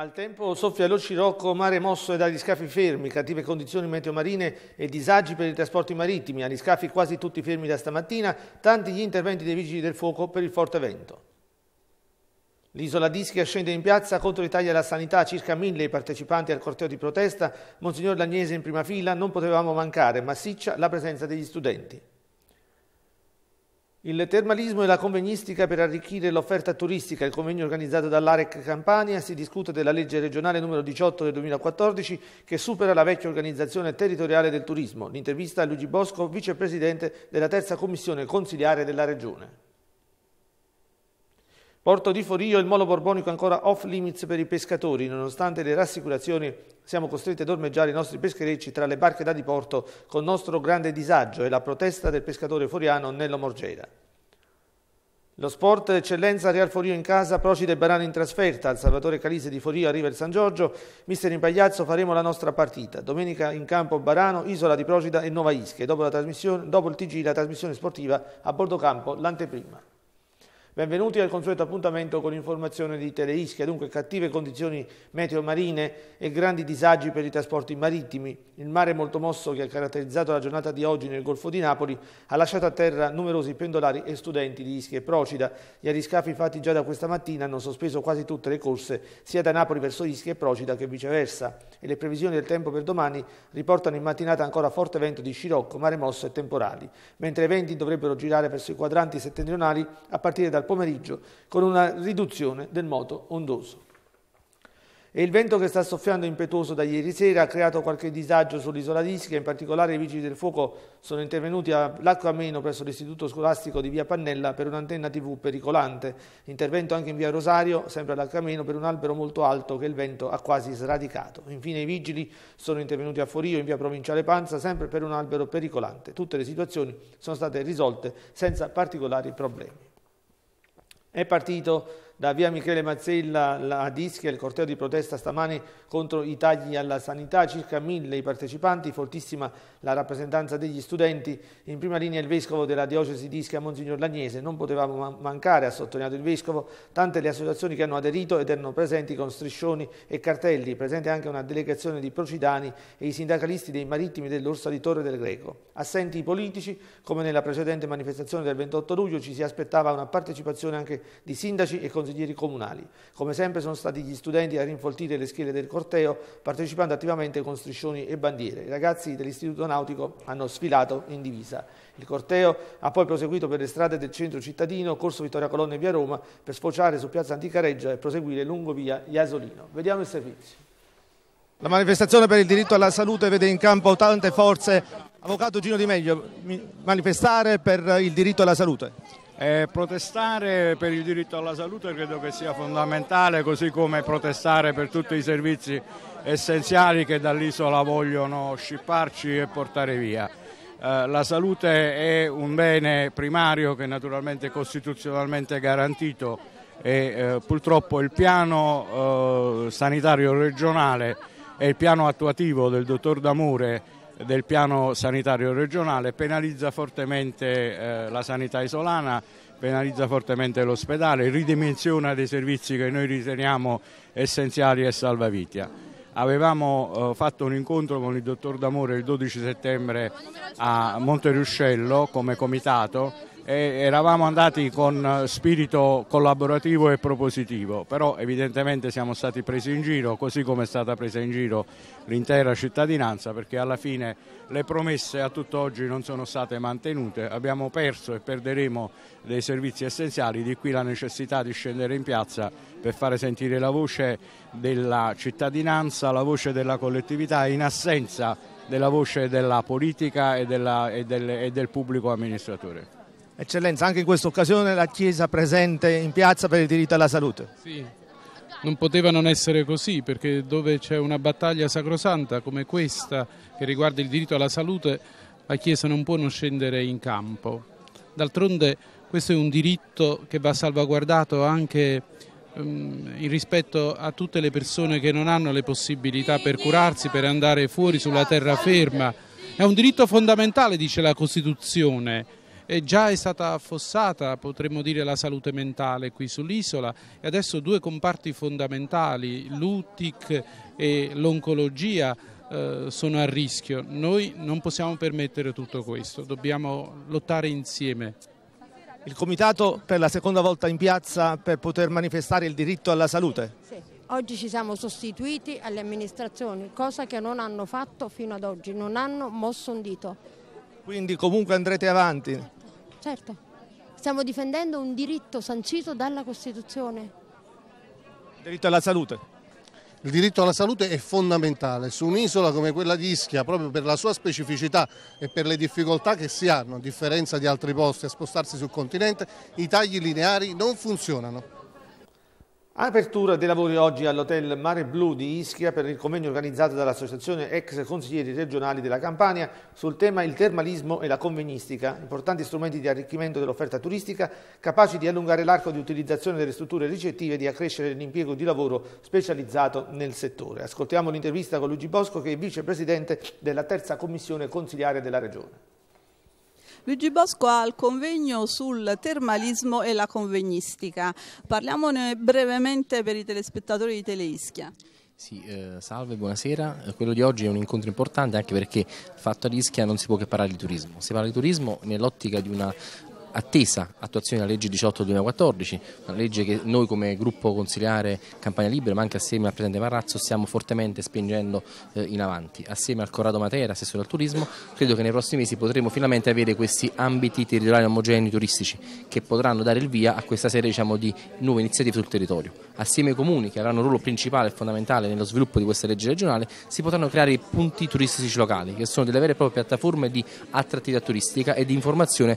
Maltempo, soffia lo Scirocco, mare mosso e dagli scafi fermi, cattive condizioni meteo-marine e disagi per i trasporti marittimi, agli scafi quasi tutti fermi da stamattina, tanti gli interventi dei vigili del fuoco per il forte vento. L'isola d'Ischia scende in piazza contro l'Italia tagli alla sanità, circa mille i partecipanti al corteo di protesta, Monsignor Lagnese in prima fila, non potevamo mancare, massiccia la presenza degli studenti. Il termalismo e la convegnistica per arricchire l'offerta turistica, il convegno organizzato dall'AREC Campania, si discute della legge regionale numero 18 del 2014 che supera la vecchia organizzazione territoriale del turismo. L'intervista a Luigi Bosco, vicepresidente della terza commissione consiliare della regione. Porto di Forio il molo borbonico ancora off limits per i pescatori, nonostante le rassicurazioni siamo costretti ad ormeggiare i nostri pescherecci tra le barche da diporto con nostro grande disagio e la protesta del pescatore foriano Nello Morgera. Lo sport d'eccellenza Real Forio in casa, Procide e Barano in trasferta, al Salvatore Calise di Forio a River San Giorgio, mister in Pagliazzo faremo la nostra partita. Domenica in campo Barano, Isola di Procida e Nova Ischia. Dopo, dopo il TG la trasmissione sportiva a bordo campo l'anteprima. Benvenuti al consueto appuntamento con l'informazione di Teleischia. Dunque, cattive condizioni meteo-marine e grandi disagi per i trasporti marittimi. Il mare molto mosso che ha caratterizzato la giornata di oggi nel Golfo di Napoli ha lasciato a terra numerosi pendolari e studenti di Ischia e Procida. Gli ariscafi fatti già da questa mattina hanno sospeso quasi tutte le corse sia da Napoli verso Ischia e Procida che viceversa. E le previsioni del tempo per domani riportano in mattinata ancora forte vento di scirocco, mare mosso e temporali, mentre i venti dovrebbero girare verso i quadranti settentrionali a partire dal pomeriggio con una riduzione del moto ondoso. E il vento che sta soffiando impetuoso da ieri sera ha creato qualche disagio sull'isola di Ischia, in particolare i vigili del fuoco sono intervenuti all'acqua ameno presso l'istituto scolastico di via Pannella per un'antenna TV pericolante, intervento anche in via Rosario, sempre all'acqua ameno, per un albero molto alto che il vento ha quasi sradicato. Infine i vigili sono intervenuti a Forio, in via provinciale Panza, sempre per un albero pericolante. Tutte le situazioni sono state risolte senza particolari problemi. È partito da via Michele Mazzella a Dischia, il corteo di protesta stamani contro i tagli alla sanità, circa mille i partecipanti, fortissima la rappresentanza degli studenti. In prima linea il vescovo della diocesi di Ischia, Monsignor Lagnese. Non potevamo mancare, ha sottolineato il vescovo, tante le associazioni che hanno aderito ed erano presenti con striscioni e cartelli. Presente anche una delegazione di procidani e i sindacalisti dei marittimi dell'Orsa di Torre del Greco. Assenti i politici, come nella precedente manifestazione del 28 luglio, ci si aspettava una partecipazione anche di sindaci e consiglieri consiglieri comunali. Come sempre sono stati gli studenti a rinfoltire le schede del corteo, partecipando attivamente con striscioni e bandiere. I ragazzi dell'Istituto Nautico hanno sfilato in divisa. Il corteo ha poi proseguito per le strade del centro cittadino, Corso Vittoria Colonna e Via Roma, per sfociare su Piazza Anticareggia e proseguire lungo Via Iasolino. Vediamo il servizio. La manifestazione per il diritto alla salute vede in campo tante forze. Avvocato Gino Di Meglio, manifestare per il diritto alla salute. Eh, protestare per il diritto alla salute credo che sia fondamentale, così come protestare per tutti i servizi essenziali che dall'isola vogliono scipparci e portare via. Eh, la salute è un bene primario che naturalmente è costituzionalmente garantito e eh, purtroppo il piano eh, sanitario regionale e il piano attuativo del dottor D'Amore del piano sanitario regionale, penalizza fortemente eh, la sanità isolana, penalizza fortemente l'ospedale, ridimensiona dei servizi che noi riteniamo essenziali e salvavitia. Avevamo eh, fatto un incontro con il dottor D'Amore il 12 settembre a Monteriuscello come comitato eravamo andati con eh, spirito collaborativo e propositivo, però evidentemente siamo stati presi in giro, così come è stata presa in giro l'intera cittadinanza, perché alla fine le promesse a tutt'oggi non sono state mantenute, abbiamo perso e perderemo dei servizi essenziali, di qui la necessità di scendere in piazza per fare sentire la voce della cittadinanza, la voce della collettività in assenza della voce della politica e, della, e, del, e del pubblico amministratore. Eccellenza, anche in questa occasione la Chiesa presente in piazza per il diritto alla salute. Sì, non poteva non essere così perché dove c'è una battaglia sacrosanta come questa che riguarda il diritto alla salute, la Chiesa non può non scendere in campo. D'altronde questo è un diritto che va salvaguardato anche ehm, in rispetto a tutte le persone che non hanno le possibilità per curarsi, per andare fuori sulla terraferma. È un diritto fondamentale, dice la Costituzione e già è stata affossata, potremmo dire, la salute mentale qui sull'isola e adesso due comparti fondamentali, l'UTIC e l'oncologia, eh, sono a rischio. Noi non possiamo permettere tutto questo, dobbiamo lottare insieme. Il Comitato per la seconda volta in piazza per poter manifestare il diritto alla salute? Sì. Oggi ci siamo sostituiti alle amministrazioni, cosa che non hanno fatto fino ad oggi, non hanno mosso un dito. Quindi comunque andrete avanti? certo. Stiamo difendendo un diritto sancito dalla Costituzione. Il diritto alla salute. Il diritto alla salute è fondamentale su un'isola come quella di Ischia, proprio per la sua specificità e per le difficoltà che si hanno, a differenza di altri posti, a spostarsi sul continente, i tagli lineari non funzionano. Apertura dei lavori oggi all'Hotel Mare Blu di Ischia per il convegno organizzato dall'Associazione ex consiglieri regionali della Campania sul tema il termalismo e la convegnistica, importanti strumenti di arricchimento dell'offerta turistica capaci di allungare l'arco di utilizzazione delle strutture ricettive e di accrescere l'impiego di lavoro specializzato nel settore. Ascoltiamo l'intervista con Luigi Bosco che è vicepresidente della terza commissione consigliare della Regione. Luigi Bosco ha il convegno sul termalismo e la convegnistica. Parliamone brevemente per i telespettatori di Teleischia. Sì, eh, salve, buonasera. Eh, quello di oggi è un incontro importante anche perché fatto a Ischia non si può che parlare di turismo. Si parla di turismo nell'ottica di una attesa attuazione della legge 18-2014, una legge che noi come gruppo consigliare Campagna Libera ma anche assieme al Presidente Marrazzo stiamo fortemente spingendo eh, in avanti. Assieme al Corrado Matera, assessore al turismo, credo che nei prossimi mesi potremo finalmente avere questi ambiti territoriali omogenei turistici che potranno dare il via a questa serie diciamo, di nuove iniziative sul territorio. Assieme ai comuni che avranno un ruolo principale e fondamentale nello sviluppo di questa legge regionale si potranno creare i punti turistici locali che sono delle vere e proprie piattaforme di attrattività turistica e di informazione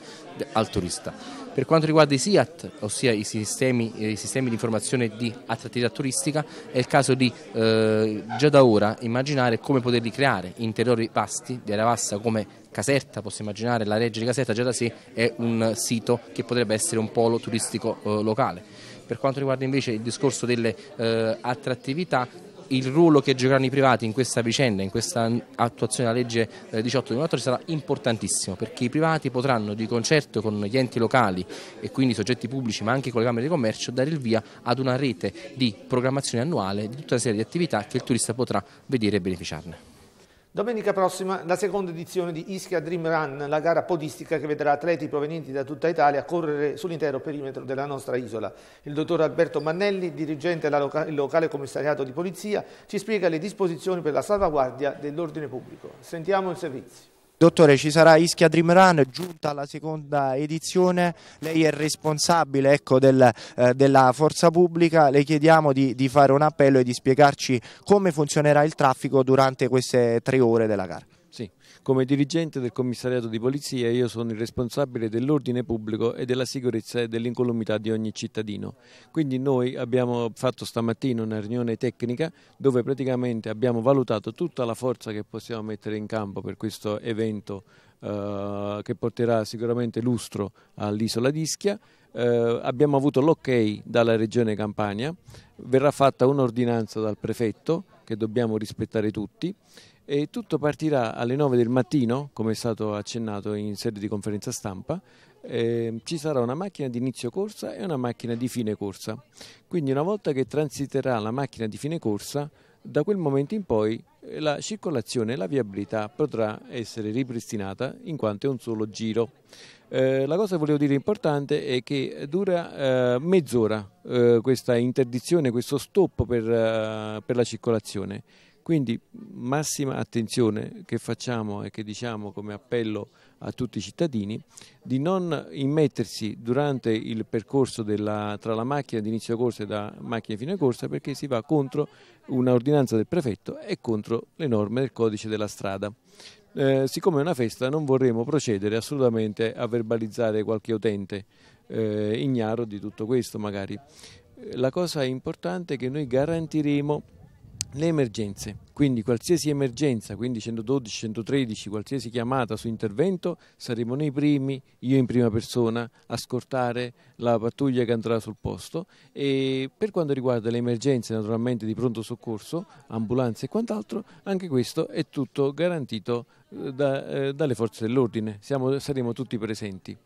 al turismo turista. Per quanto riguarda i SIAT, ossia i sistemi, eh, i sistemi di informazione di attrattività turistica, è il caso di eh, già da ora immaginare come poterli creare, in interiori vasti di area vasta come Caserta, posso immaginare la Reggia di Caserta già da sé è un sito che potrebbe essere un polo turistico eh, locale. Per quanto riguarda invece il discorso delle eh, attrattività, il ruolo che giocheranno i privati in questa vicenda, in questa attuazione della legge 18 eh, 2014 sarà importantissimo perché i privati potranno di concerto con gli enti locali e quindi i soggetti pubblici ma anche con le Camere di Commercio dare il via ad una rete di programmazione annuale di tutta una serie di attività che il turista potrà vedere e beneficiarne. Domenica prossima la seconda edizione di Ischia Dream Run, la gara podistica che vedrà atleti provenienti da tutta Italia correre sull'intero perimetro della nostra isola. Il dottor Alberto Mannelli, dirigente del loca locale commissariato di polizia, ci spiega le disposizioni per la salvaguardia dell'ordine pubblico. Sentiamo il servizio. Dottore, ci sarà Ischia Dream Run giunta alla seconda edizione, lei è responsabile ecco, del, eh, della forza pubblica, le chiediamo di, di fare un appello e di spiegarci come funzionerà il traffico durante queste tre ore della gara. Come dirigente del commissariato di polizia io sono il responsabile dell'ordine pubblico e della sicurezza e dell'incolumità di ogni cittadino. Quindi noi abbiamo fatto stamattina una riunione tecnica dove praticamente abbiamo valutato tutta la forza che possiamo mettere in campo per questo evento eh, che porterà sicuramente lustro all'isola di Ischia. Eh, abbiamo avuto l'ok dalla regione Campania, verrà fatta un'ordinanza dal prefetto che dobbiamo rispettare tutti e tutto partirà alle 9 del mattino, come è stato accennato in sede di conferenza stampa. Eh, ci sarà una macchina di inizio corsa e una macchina di fine corsa. Quindi una volta che transiterà la macchina di fine corsa, da quel momento in poi eh, la circolazione e la viabilità potrà essere ripristinata in quanto è un solo giro. Eh, la cosa che volevo dire importante è che dura eh, mezz'ora eh, questa interdizione, questo stop per, eh, per la circolazione. Quindi massima attenzione che facciamo e che diciamo come appello a tutti i cittadini di non immettersi durante il percorso della, tra la macchina di inizio corsa e la macchina di fine corsa perché si va contro un'ordinanza del prefetto e contro le norme del codice della strada. Eh, siccome è una festa non vorremmo procedere assolutamente a verbalizzare qualche utente eh, ignaro di tutto questo magari. La cosa importante è che noi garantiremo le emergenze, quindi qualsiasi emergenza, quindi 112, 113, qualsiasi chiamata su intervento, saremo nei primi, io in prima persona, a scortare la pattuglia che andrà sul posto e per quanto riguarda le emergenze naturalmente di pronto soccorso, ambulanze e quant'altro, anche questo è tutto garantito eh, da, eh, dalle forze dell'ordine, saremo tutti presenti.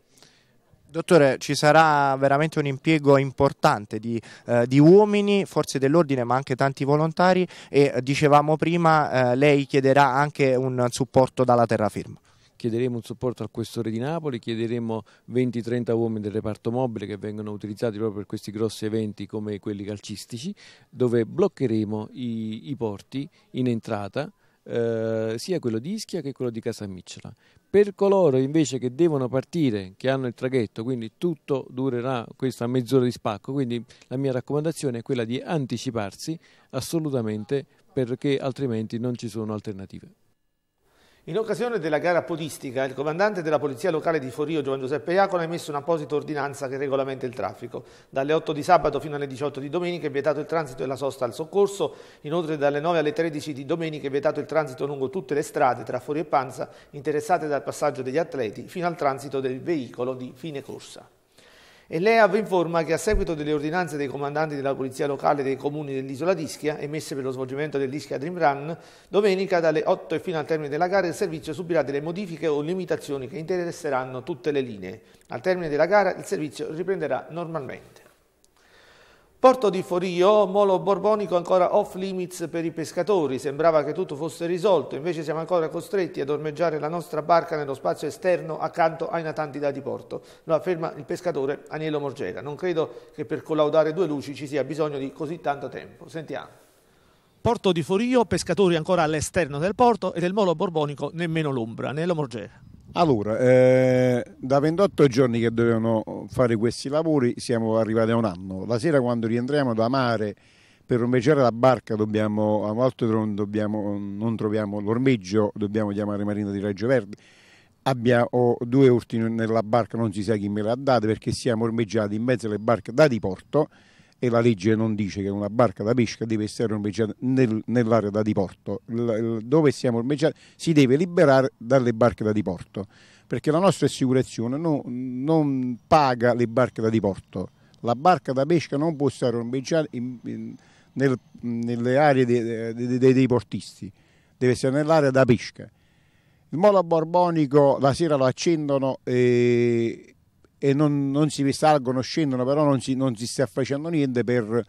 Dottore, ci sarà veramente un impiego importante di, eh, di uomini, forze dell'ordine, ma anche tanti volontari e eh, dicevamo prima eh, lei chiederà anche un supporto dalla terraferma chiederemo un supporto al questore di Napoli, chiederemo 20-30 uomini del reparto mobile che vengono utilizzati proprio per questi grossi eventi come quelli calcistici, dove bloccheremo i, i porti in entrata eh, sia quello di Ischia che quello di Casamicciola. Per coloro invece che devono partire, che hanno il traghetto, quindi tutto durerà questa mezz'ora di spacco, quindi la mia raccomandazione è quella di anticiparsi assolutamente perché altrimenti non ci sono alternative. In occasione della gara podistica, il comandante della Polizia Locale di Forio, Giovanni Giuseppe Iacono, ha emesso un'apposita ordinanza che regolamenta il traffico. Dalle 8 di sabato fino alle 18 di domenica è vietato il transito e la sosta al soccorso, inoltre dalle 9 alle 13 di domenica è vietato il transito lungo tutte le strade tra Forio e Panza interessate dal passaggio degli atleti fino al transito del veicolo di fine corsa e l'EAV informa che a seguito delle ordinanze dei comandanti della Polizia Locale dei Comuni dell'isola d'Ischia, emesse per lo svolgimento dell'Ischia Dream Run, domenica dalle 8 e fino al termine della gara il servizio subirà delle modifiche o limitazioni che interesseranno tutte le linee. Al termine della gara il servizio riprenderà normalmente. Porto di Forio, molo borbonico ancora off limits per i pescatori, sembrava che tutto fosse risolto, invece siamo ancora costretti ad ormeggiare la nostra barca nello spazio esterno accanto ai natanti da diporto, lo afferma il pescatore Aniello Morgera. Non credo che per collaudare due luci ci sia bisogno di così tanto tempo. Sentiamo. Porto di Forio, pescatori ancora all'esterno del porto e del molo borbonico nemmeno l'ombra, Aniello Morgera. Allora, eh, da 28 giorni che dovevano fare questi lavori siamo arrivati a un anno. La sera quando rientriamo da mare per ormeggiare la barca dobbiamo, a Maltodron dobbiamo, non troviamo l'ormeggio, dobbiamo chiamare Marina di Reggio Verde. Abbiamo due urti nella barca, non si sa chi me l'ha data perché siamo ormeggiati in mezzo alle barche da diporto porto e la legge non dice che una barca da pesca deve essere ormeggiata nel, nell'area da diporto, L, dove siamo ormeggiati si deve liberare dalle barche da diporto, perché la nostra assicurazione no, non paga le barche da diporto, la barca da pesca non può essere ormeggiata in, in, nel, nelle aree dei, dei, dei, dei portisti, deve essere nell'area da pesca. Il molo borbonico la sera lo accendono e e non, non si salgono, scendono, però non si, non si sta facendo niente per,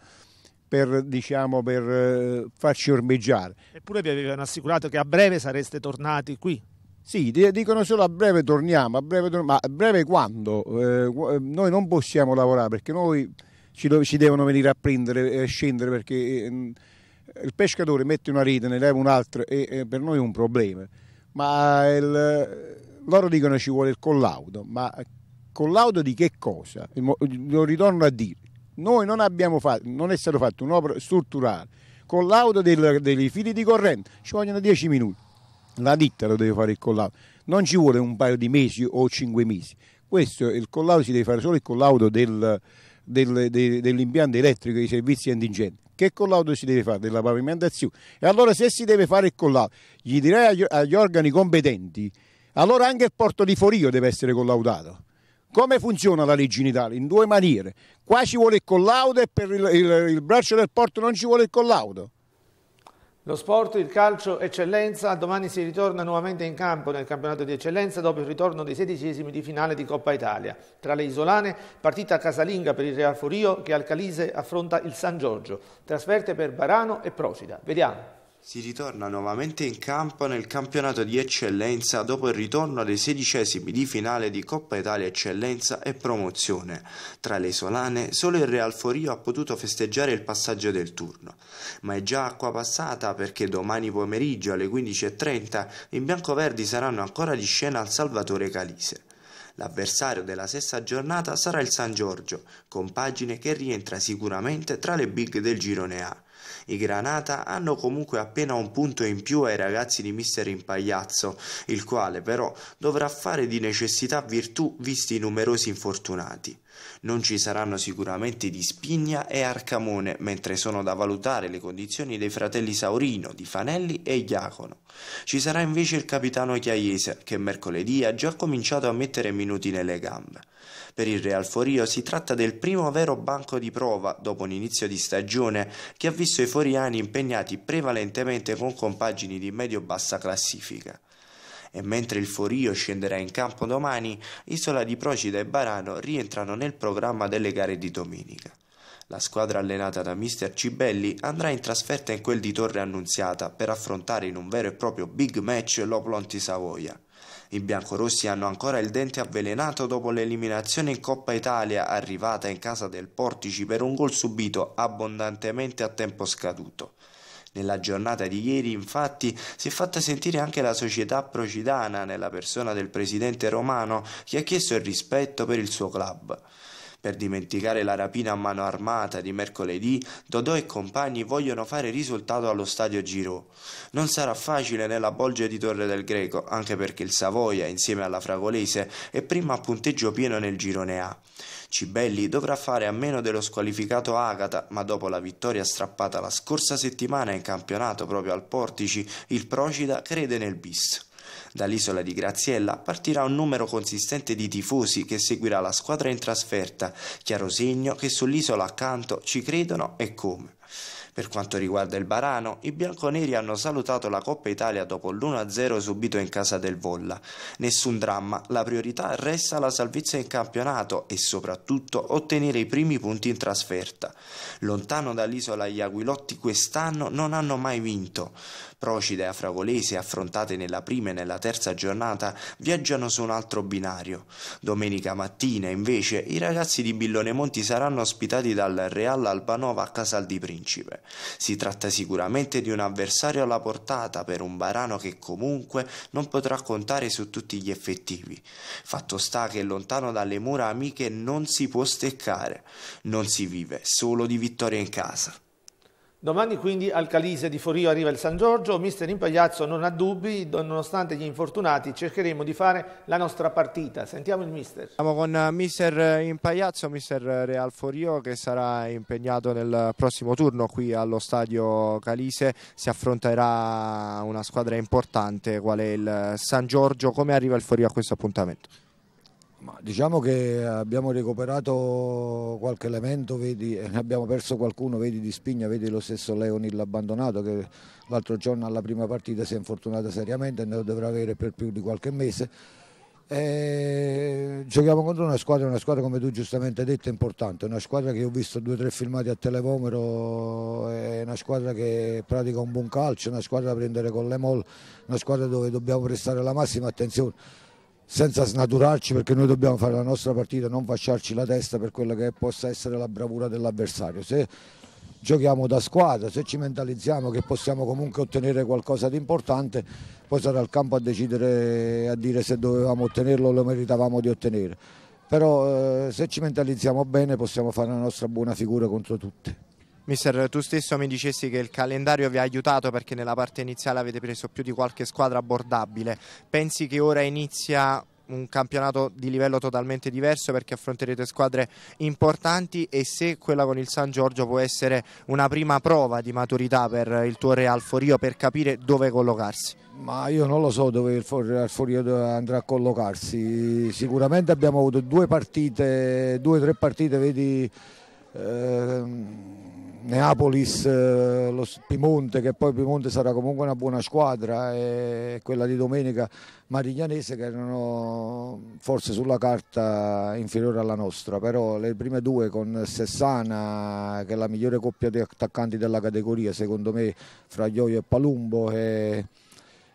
per, diciamo, per eh, farci ormeggiare. Eppure vi avevano assicurato che a breve sareste tornati qui. Sì, dicono solo a breve torniamo, a breve, ma a breve quando? Eh, eh, noi non possiamo lavorare perché noi ci, ci devono venire a prendere e eh, scendere perché il pescatore mette una rete, ne leva un'altra e, per noi è un problema. Ma il, loro dicono ci vuole il collaudo, ma collaudo di che cosa? Lo ritorno a dire, noi non abbiamo fatto, non è stata fatta un'opera strutturale, collaudo del, dei fili di corrente, ci vogliono 10 minuti, la ditta lo deve fare il collaudo, non ci vuole un paio di mesi o cinque mesi, questo il collaudo si deve fare solo il collaudo del, del, de, dell'impianto elettrico e dei servizi antincendi. Che collaudo si deve fare? Della pavimentazione. E allora se si deve fare il collaudo, gli direi agli, agli organi competenti, allora anche il porto di Forio deve essere collaudato come funziona la legge in Italia? In due maniere. Qua ci vuole il collaudo e per il, il, il braccio del porto non ci vuole il collaudo. Lo sport, il calcio, eccellenza, domani si ritorna nuovamente in campo nel campionato di eccellenza dopo il ritorno dei sedicesimi di finale di Coppa Italia. Tra le isolane, partita casalinga per il Real Furio che al Calise affronta il San Giorgio, trasferte per Barano e Procida. Vediamo. Si ritorna nuovamente in campo nel campionato di Eccellenza dopo il ritorno dei sedicesimi di finale di Coppa Italia Eccellenza e Promozione. Tra le solane solo il Real Forio ha potuto festeggiare il passaggio del turno, ma è già acqua passata perché domani pomeriggio alle 15.30 i biancoverdi saranno ancora di scena al Salvatore Calise. L'avversario della sesta giornata sarà il San Giorgio, compagine che rientra sicuramente tra le big del girone A i Granata hanno comunque appena un punto in più ai ragazzi di mister Impagliazzo, il quale però dovrà fare di necessità virtù visti i numerosi infortunati. Non ci saranno sicuramente Di Spigna e Arcamone, mentre sono da valutare le condizioni dei fratelli Saurino, Di Fanelli e Iacono. Ci sarà invece il capitano Chiaiese, che mercoledì ha già cominciato a mettere minuti nelle gambe. Per il Real Forio si tratta del primo vero banco di prova dopo un inizio di stagione che ha visto i foriani impegnati prevalentemente con compagini di medio-bassa classifica e mentre il Forio scenderà in campo domani, Isola di Procida e Barano rientrano nel programma delle gare di domenica. La squadra allenata da Mister Cibelli andrà in trasferta in quel di Torre Annunziata per affrontare in un vero e proprio big match l'Oplonti Savoia. I biancorossi hanno ancora il dente avvelenato dopo l'eliminazione in Coppa Italia arrivata in casa del Portici per un gol subito abbondantemente a tempo scaduto. Nella giornata di ieri, infatti, si è fatta sentire anche la società procidana nella persona del presidente romano che ha chiesto il rispetto per il suo club. Per dimenticare la rapina a mano armata di mercoledì, Dodò e compagni vogliono fare risultato allo stadio Giro. Non sarà facile nella bolgia di Torre del Greco, anche perché il Savoia, insieme alla Fragolese, è prima a punteggio pieno nel girone A. Cibelli dovrà fare a meno dello squalificato Agata, ma dopo la vittoria strappata la scorsa settimana in campionato proprio al Portici, il Procida crede nel bis. Dall'isola di Graziella partirà un numero consistente di tifosi che seguirà la squadra in trasferta, chiaro segno che sull'isola accanto ci credono e come. Per quanto riguarda il Barano, i bianconeri hanno salutato la Coppa Italia dopo l'1-0 subito in casa del Volla. Nessun dramma, la priorità resta la salvezza in campionato e soprattutto ottenere i primi punti in trasferta. Lontano dall'isola gli Aguilotti quest'anno non hanno mai vinto. Procida e Afravolese, affrontate nella prima e nella terza giornata, viaggiano su un altro binario. Domenica mattina, invece, i ragazzi di Billone Monti saranno ospitati dal Real Albanova a Casal di Principe. Si tratta sicuramente di un avversario alla portata per un Barano che comunque non potrà contare su tutti gli effettivi. Fatto sta che lontano dalle mura amiche non si può steccare, non si vive solo di vittoria in casa. Domani quindi al Calise di Forio arriva il San Giorgio, mister Impagliazzo non ha dubbi, nonostante gli infortunati cercheremo di fare la nostra partita. Sentiamo il mister. Siamo con eh, mister eh, Impagliazzo, mister eh, Real Forio che sarà impegnato nel prossimo turno qui allo stadio Calise, si affronterà una squadra importante qual è il San Giorgio, come arriva il Forio a questo appuntamento? Ma diciamo che abbiamo recuperato qualche elemento, vedi, eh, ne abbiamo perso qualcuno, vedi di Spigna, vedi lo stesso Leonil abbandonato che l'altro giorno alla prima partita si è infortunato seriamente e ne dovrà avere per più di qualche mese. E eh, giochiamo contro una squadra, una squadra come tu giustamente hai detto importante, una squadra che ho visto due o tre filmati a televomero, eh, è una squadra che pratica un buon calcio, una squadra da prendere con le mol, una squadra dove dobbiamo prestare la massima attenzione senza snaturarci perché noi dobbiamo fare la nostra partita, e non fasciarci la testa per quella che possa essere la bravura dell'avversario. Se giochiamo da squadra, se ci mentalizziamo che possiamo comunque ottenere qualcosa di importante, poi sarà il campo a decidere, a dire se dovevamo ottenerlo o lo meritavamo di ottenere. Però eh, se ci mentalizziamo bene possiamo fare la nostra buona figura contro tutti. Mister, tu stesso mi dicesti che il calendario vi ha aiutato perché nella parte iniziale avete preso più di qualche squadra abbordabile. Pensi che ora inizia un campionato di livello totalmente diverso perché affronterete squadre importanti e se quella con il San Giorgio può essere una prima prova di maturità per il tuo Real Forio per capire dove collocarsi? Ma io non lo so dove il Forio andrà a collocarsi, sicuramente abbiamo avuto due partite, due o tre partite, vedi... Ehm Neapolis, eh, lo Piemonte, che poi Pimonte sarà comunque una buona squadra, e quella di domenica Marignanese che erano forse sulla carta inferiore alla nostra, però le prime due con Sessana, che è la migliore coppia di attaccanti della categoria, secondo me, fra Ioio e Palumbo. E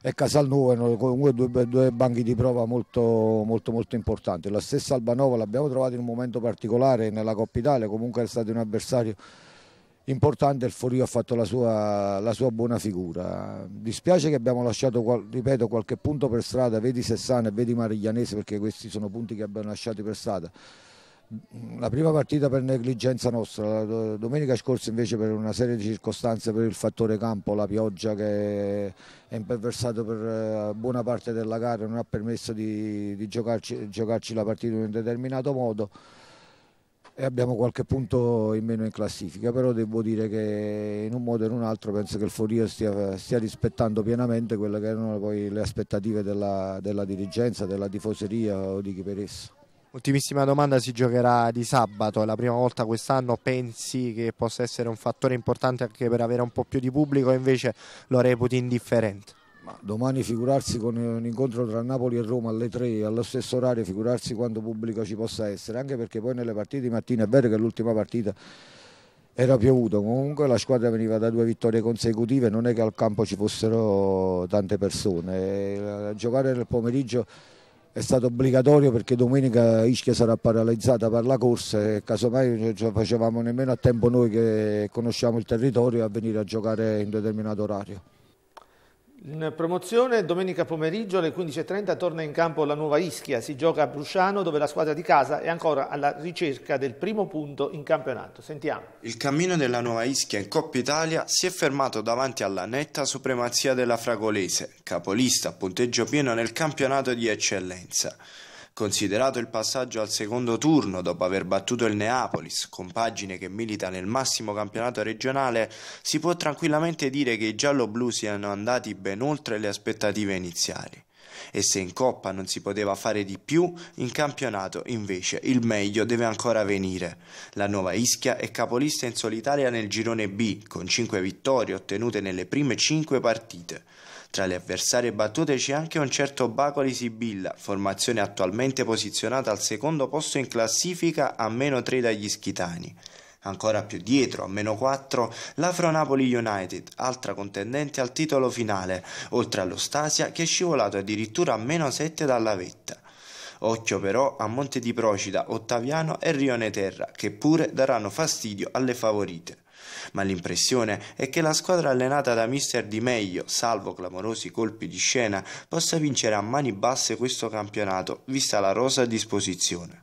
e Casalnuovo erano comunque due, due, banchi di prova molto, molto, molto importanti. La stessa Albanova l'abbiamo trovata in un momento particolare nella Coppa Italia, comunque è stato un avversario importante il Forio ha fatto la sua, la sua, buona figura. Dispiace che abbiamo lasciato, ripeto, qualche punto per strada, vedi Sessana e vedi Mariglianese perché questi sono punti che abbiamo lasciato per strada. La prima partita per negligenza nostra, la domenica scorsa invece per una serie di circostanze, per il fattore campo, la pioggia che è imperversato per eh, buona parte della gara, non ha permesso di, di giocarci, giocarci la partita in un determinato modo e abbiamo qualche punto in meno in classifica, però devo dire che in un modo o in un altro penso che il Forio stia, stia rispettando pienamente quelle che erano poi le aspettative della, della dirigenza, della tifoseria o di chi per esso. Ultimissima domanda, si giocherà di sabato, è la prima volta quest'anno, pensi che possa essere un fattore importante anche per avere un po' più di pubblico, o invece lo reputi indifferente? Ma domani figurarsi con eh, un incontro tra Napoli e Roma alle 3 allo stesso orario, figurarsi quanto pubblico ci possa essere, anche perché poi nelle partite di mattina è vero che l'ultima partita era piovuto, comunque la squadra veniva da due vittorie consecutive, non è che al campo ci fossero tante persone, eh, giocare nel pomeriggio è stato obbligatorio perché domenica Ischia sarà paralizzata per la corsa e casomai non eh, facevamo nemmeno a tempo noi che conosciamo il territorio a venire a giocare in determinato orario. In promozione, domenica pomeriggio alle 15.30 torna in campo la nuova Ischia, si gioca a Brusciano dove la squadra di casa è ancora alla ricerca del primo punto in campionato. Sentiamo. Il cammino della nuova Ischia in Coppa Italia si è fermato davanti alla netta supremazia della Fragolese, capolista a punteggio pieno nel campionato di eccellenza. Considerato il passaggio al secondo turno dopo aver battuto il Neapolis, compagine che milita nel massimo campionato regionale, si può tranquillamente dire che i giallo-blu siano andati ben oltre le aspettative iniziali. E se in coppa non si poteva fare di più, in campionato invece il meglio deve ancora venire. La nuova Ischia è capolista in solitaria nel girone B, con 5 vittorie ottenute nelle prime 5 partite. Tra le avversarie battute c'è anche un certo Bacoli Sibilla, formazione attualmente posizionata al secondo posto in classifica a meno 3 dagli schitani. Ancora più dietro, a meno 4, l'Afro Napoli United, altra contendente al titolo finale, oltre allo Stasia che è scivolato addirittura a meno 7 dalla vetta. Occhio però a Monte di Procida, Ottaviano e Rione Terra, che pure daranno fastidio alle favorite. Ma l'impressione è che la squadra allenata da mister Di Meglio, salvo clamorosi colpi di scena, possa vincere a mani basse questo campionato, vista la rosa a disposizione.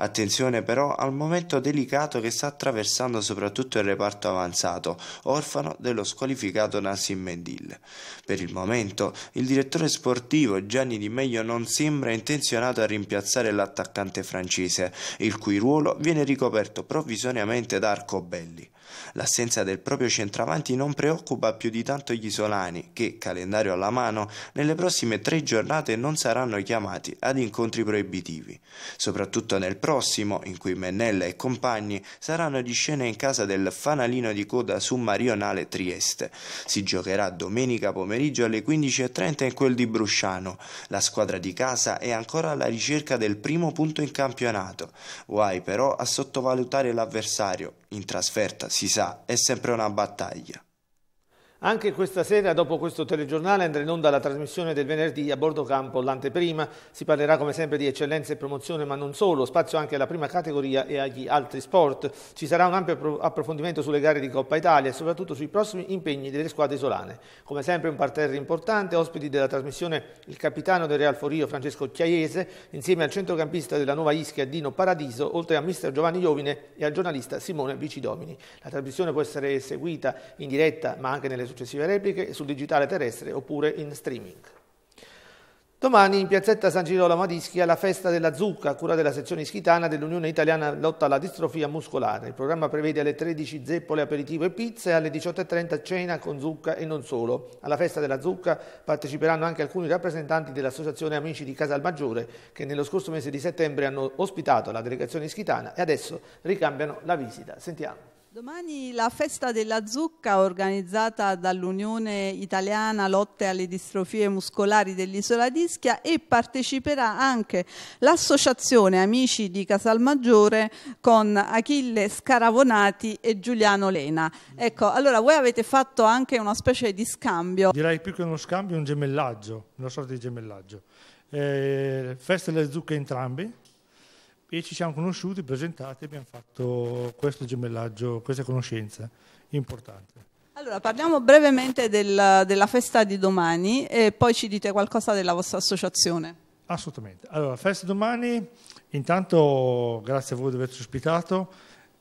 Attenzione però al momento delicato che sta attraversando soprattutto il reparto avanzato, orfano dello squalificato Nassim Mendil. Per il momento il direttore sportivo Gianni Di Meglio non sembra intenzionato a rimpiazzare l'attaccante francese, il cui ruolo viene ricoperto provvisoriamente da Arcobelli. L'assenza del proprio centravanti non preoccupa più di tanto gli isolani che, calendario alla mano, nelle prossime tre giornate non saranno chiamati ad incontri proibitivi. Soprattutto nel prossimo, in cui Mennella e compagni saranno di scena in casa del fanalino di coda Marionale Trieste. Si giocherà domenica pomeriggio alle 15.30 in quel di Brusciano. La squadra di casa è ancora alla ricerca del primo punto in campionato. Guai però a sottovalutare l'avversario in trasferta, si sa, è sempre una battaglia. Anche questa sera, dopo questo telegiornale, andrà in onda la trasmissione del venerdì a bordo campo l'anteprima. Si parlerà come sempre di eccellenza e promozione, ma non solo, spazio anche alla prima categoria e agli altri sport. Ci sarà un ampio approfondimento sulle gare di Coppa Italia e soprattutto sui prossimi impegni delle squadre isolane. Come sempre un parterre importante, ospiti della trasmissione il capitano del Real Forio Francesco Chiaiese, insieme al centrocampista della Nuova Ischia Dino Paradiso, oltre a mister Giovanni Iovine e al giornalista Simone Vicidomini. La trasmissione può essere seguita in diretta, ma anche nelle successive repliche sul digitale terrestre oppure in streaming. Domani in piazzetta San Girolamo a Ischia la festa della zucca a cura della sezione ischitana dell'Unione Italiana Lotta alla Distrofia Muscolare. Il programma prevede alle 13 zeppole aperitivo e pizze e alle 18.30 cena con zucca e non solo. Alla festa della zucca parteciperanno anche alcuni rappresentanti dell'associazione Amici di Casalmaggiore che nello scorso mese di settembre hanno ospitato la delegazione ischitana e adesso ricambiano la visita. Sentiamo. Domani la festa della zucca organizzata dall'Unione Italiana Lotte alle Distrofie Muscolari dell'Isola d'Ischia e parteciperà anche l'associazione Amici di Casalmaggiore con Achille Scaravonati e Giuliano Lena. Ecco, allora voi avete fatto anche una specie di scambio. Direi più che uno scambio, un gemellaggio, una sorta di gemellaggio. Eh, festa della zucca entrambi, e ci siamo conosciuti, presentati e abbiamo fatto questo gemellaggio, questa conoscenza importante. Allora, parliamo brevemente del, della festa di domani e poi ci dite qualcosa della vostra associazione. Assolutamente. Allora, festa di domani, intanto grazie a voi di averci ospitato.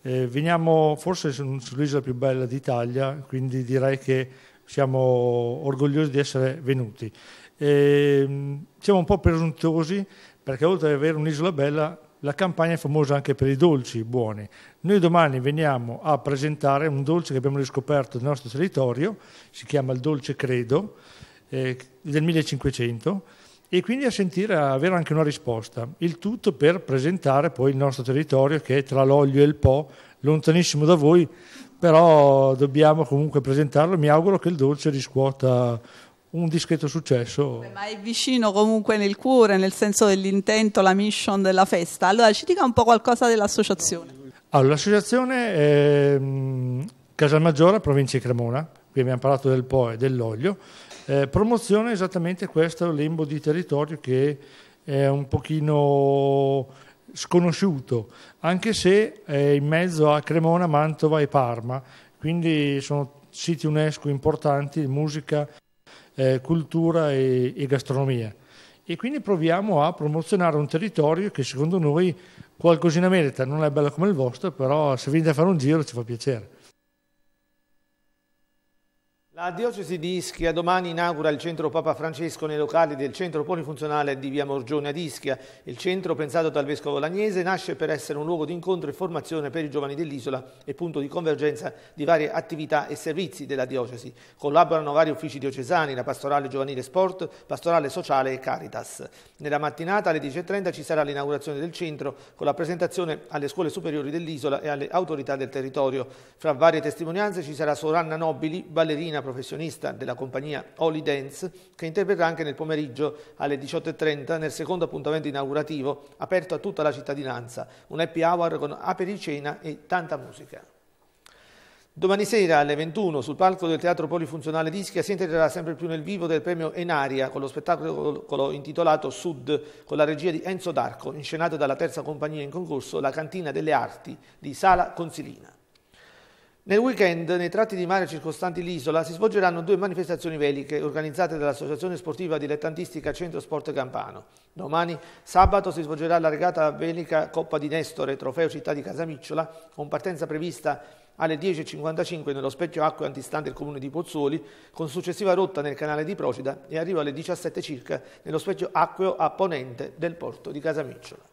Eh, veniamo forse sull'isola più bella d'Italia, quindi direi che siamo orgogliosi di essere venuti. Eh, siamo un po' presuntuosi perché oltre ad avere un'isola bella la campagna è famosa anche per i dolci buoni. Noi domani veniamo a presentare un dolce che abbiamo riscoperto nel nostro territorio, si chiama il dolce credo, eh, del 1500, e quindi a sentire, a avere anche una risposta. Il tutto per presentare poi il nostro territorio che è tra l'olio e il Po, lontanissimo da voi, però dobbiamo comunque presentarlo. Mi auguro che il dolce riscuota un discreto successo. Ma è vicino comunque nel cuore, nel senso dell'intento, la mission della festa. Allora ci dica un po' qualcosa dell'associazione. Allora, l'associazione è mm, Casalmaggiore, provincia di Cremona, qui abbiamo parlato del Po e dell'olio, eh, promozione esattamente questo lembo di territorio che è un pochino sconosciuto, anche se è in mezzo a Cremona, Mantova e Parma, quindi sono siti UNESCO importanti musica eh, cultura e, e gastronomia. E quindi proviamo a promozionare un territorio che secondo noi qualcosina merita, non è bella come il vostro, però se venite a fare un giro ci fa piacere. La diocesi di Ischia domani inaugura il centro Papa Francesco nei locali del centro polifunzionale di via Morgione ad Ischia. Il centro, pensato dal vescovo Lagnese, nasce per essere un luogo di incontro e formazione per i giovani dell'isola e punto di convergenza di varie attività e servizi della diocesi. Collaborano vari uffici diocesani, la pastorale giovanile sport, pastorale sociale e Caritas. Nella mattinata alle 10.30 ci sarà l'inaugurazione del centro con la presentazione alle scuole superiori dell'isola e alle autorità del territorio. Fra varie testimonianze ci sarà Soranna Nobili, ballerina professionista della compagnia Holy Dance, che interverrà anche nel pomeriggio alle 18.30 nel secondo appuntamento inaugurativo aperto a tutta la cittadinanza, un happy hour con apericena e tanta musica. Domani sera alle 21 sul palco del Teatro Polifunzionale Dischia si entrerà sempre più nel vivo del premio Enaria con lo spettacolo intitolato Sud con la regia di Enzo D'Arco, inscenato dalla terza compagnia in concorso La Cantina delle Arti di Sala Consilina. Nel weekend, nei tratti di mare circostanti l'isola, si svolgeranno due manifestazioni veliche organizzate dall'Associazione Sportiva Dilettantistica Centro Sport Campano. Domani, sabato, si svolgerà la regata velica Coppa di Nestore, trofeo città di Casamicciola, con partenza prevista alle 10.55 nello specchio acque antistante il comune di Pozzuoli, con successiva rotta nel canale di Procida e arrivo alle 17 circa nello specchio acqueo a ponente del porto di Casamicciola.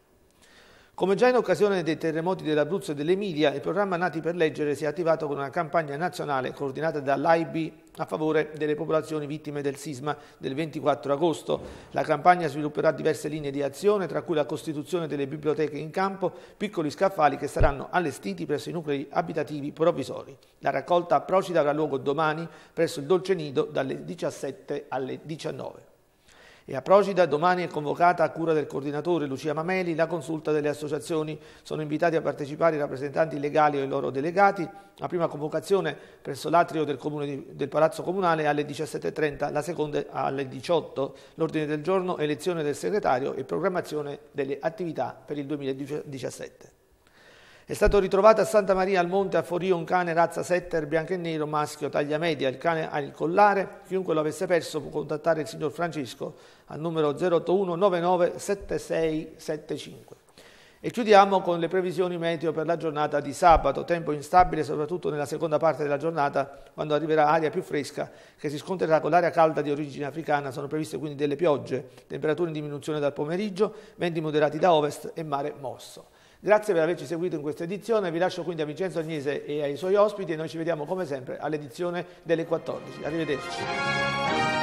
Come già in occasione dei terremoti dell'Abruzzo e dell'Emilia, il programma Nati per Leggere si è attivato con una campagna nazionale coordinata dall'AIB a favore delle popolazioni vittime del sisma del 24 agosto. La campagna svilupperà diverse linee di azione, tra cui la costituzione delle biblioteche in campo, piccoli scaffali che saranno allestiti presso i nuclei abitativi provvisori. La raccolta a Procida avrà luogo domani presso il Dolce Nido dalle 17 alle 19. E a Procida domani è convocata a cura del coordinatore Lucia Mameli la consulta delle associazioni. Sono invitati a partecipare i rappresentanti legali o i loro delegati. La prima convocazione presso l'atrio del, del Palazzo Comunale alle 17.30, la seconda alle 18. L'ordine del giorno, elezione del segretario e programmazione delle attività per il 2017. È stato ritrovato a Santa Maria al Monte a Forio un cane razza setter bianco e nero maschio taglia media. Il cane ha il collare. Chiunque lo avesse perso può contattare il signor Francesco al numero 081 99 7675. E chiudiamo con le previsioni meteo per la giornata di sabato, tempo instabile soprattutto nella seconda parte della giornata quando arriverà aria più fresca che si scontrerà con l'aria calda di origine africana, sono previste quindi delle piogge, temperature in diminuzione dal pomeriggio, venti moderati da ovest e mare mosso. Grazie per averci seguito in questa edizione, vi lascio quindi a Vincenzo Agnese e ai suoi ospiti e noi ci vediamo come sempre all'edizione delle 14. Arrivederci.